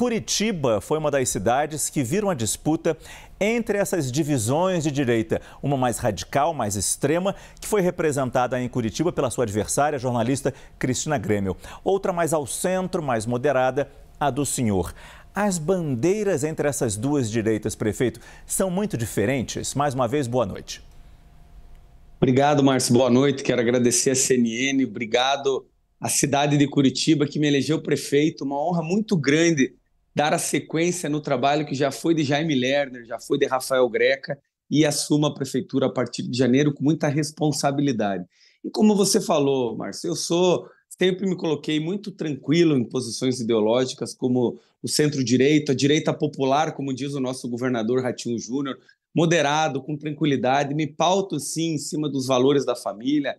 Curitiba foi uma das cidades que viram a disputa entre essas divisões de direita, uma mais radical, mais extrema, que foi representada em Curitiba pela sua adversária, a jornalista Cristina Grêmio, outra mais ao centro, mais moderada, a do senhor. As bandeiras entre essas duas direitas, prefeito, são muito diferentes? Mais uma vez, boa noite. Obrigado, Márcio. Boa noite. Quero agradecer a CNN, obrigado à cidade de Curitiba que me elegeu prefeito. Uma honra muito grande dar a sequência no trabalho que já foi de Jaime Lerner, já foi de Rafael Greca, e assuma a prefeitura a partir de janeiro com muita responsabilidade. E como você falou, Márcio, eu sou sempre me coloquei muito tranquilo em posições ideológicas como o centro-direita, a direita popular, como diz o nosso governador Ratinho Júnior, moderado, com tranquilidade, me pauto sim em cima dos valores da família,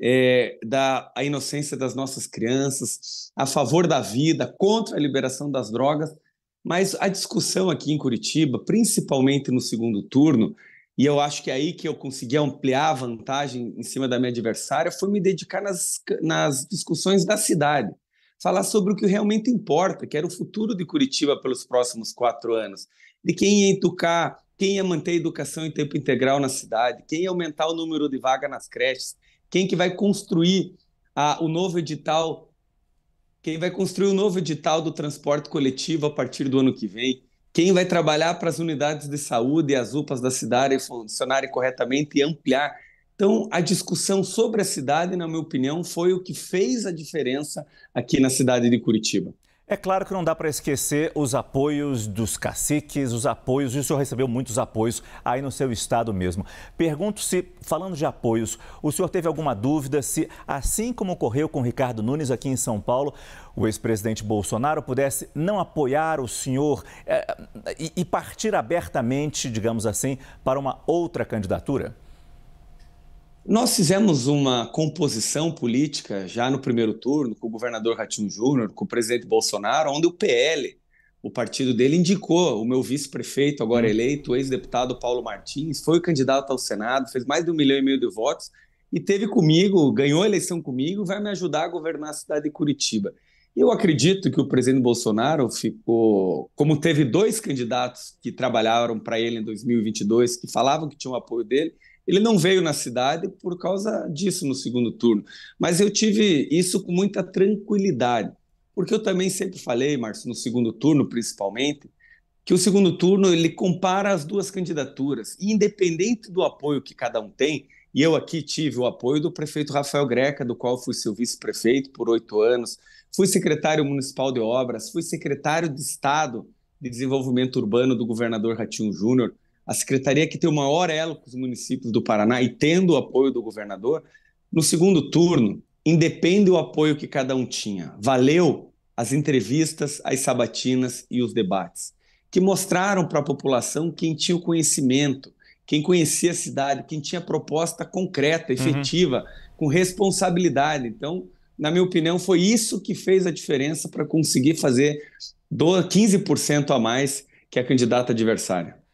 é, da a inocência das nossas crianças, a favor da vida, contra a liberação das drogas. Mas a discussão aqui em Curitiba, principalmente no segundo turno, e eu acho que é aí que eu consegui ampliar a vantagem em cima da minha adversária, foi me dedicar nas, nas discussões da cidade. Falar sobre o que realmente importa, que era o futuro de Curitiba pelos próximos quatro anos, de quem ia educar, quem ia manter a educação em tempo integral na cidade, quem ia aumentar o número de vagas nas creches, quem que vai construir a, o novo edital? Quem vai construir o novo edital do transporte coletivo a partir do ano que vem? Quem vai trabalhar para as unidades de saúde e as UPAs da cidade funcionarem corretamente e ampliar? Então, a discussão sobre a cidade, na minha opinião, foi o que fez a diferença aqui na cidade de Curitiba. É claro que não dá para esquecer os apoios dos caciques, os apoios, e o senhor recebeu muitos apoios aí no seu estado mesmo. Pergunto se, falando de apoios, o senhor teve alguma dúvida se, assim como ocorreu com Ricardo Nunes aqui em São Paulo, o ex-presidente Bolsonaro pudesse não apoiar o senhor é, e partir abertamente, digamos assim, para uma outra candidatura? Nós fizemos uma composição política já no primeiro turno com o governador Ratinho Júnior, com o presidente Bolsonaro, onde o PL, o partido dele, indicou o meu vice-prefeito, agora uhum. eleito, o ex-deputado Paulo Martins, foi candidato ao Senado, fez mais de um milhão e meio de votos e teve comigo, ganhou a eleição comigo, vai me ajudar a governar a cidade de Curitiba. Eu acredito que o presidente Bolsonaro ficou, como teve dois candidatos que trabalharam para ele em 2022, que falavam que tinham apoio dele, ele não veio na cidade por causa disso no segundo turno. Mas eu tive isso com muita tranquilidade, porque eu também sempre falei, Márcio, no segundo turno principalmente, que o segundo turno ele compara as duas candidaturas, e independente do apoio que cada um tem. E eu aqui tive o apoio do prefeito Rafael Greca, do qual fui seu vice-prefeito por oito anos, fui secretário municipal de obras, fui secretário de Estado de Desenvolvimento Urbano do governador Ratinho Júnior a secretaria que tem o maior elo com os municípios do Paraná e tendo o apoio do governador, no segundo turno, independe o apoio que cada um tinha. Valeu as entrevistas, as sabatinas e os debates, que mostraram para a população quem tinha o conhecimento, quem conhecia a cidade, quem tinha proposta concreta, uhum. efetiva, uhum. com responsabilidade. Então, na minha opinião, foi isso que fez a diferença para conseguir fazer 15% a mais que a candidata adversária.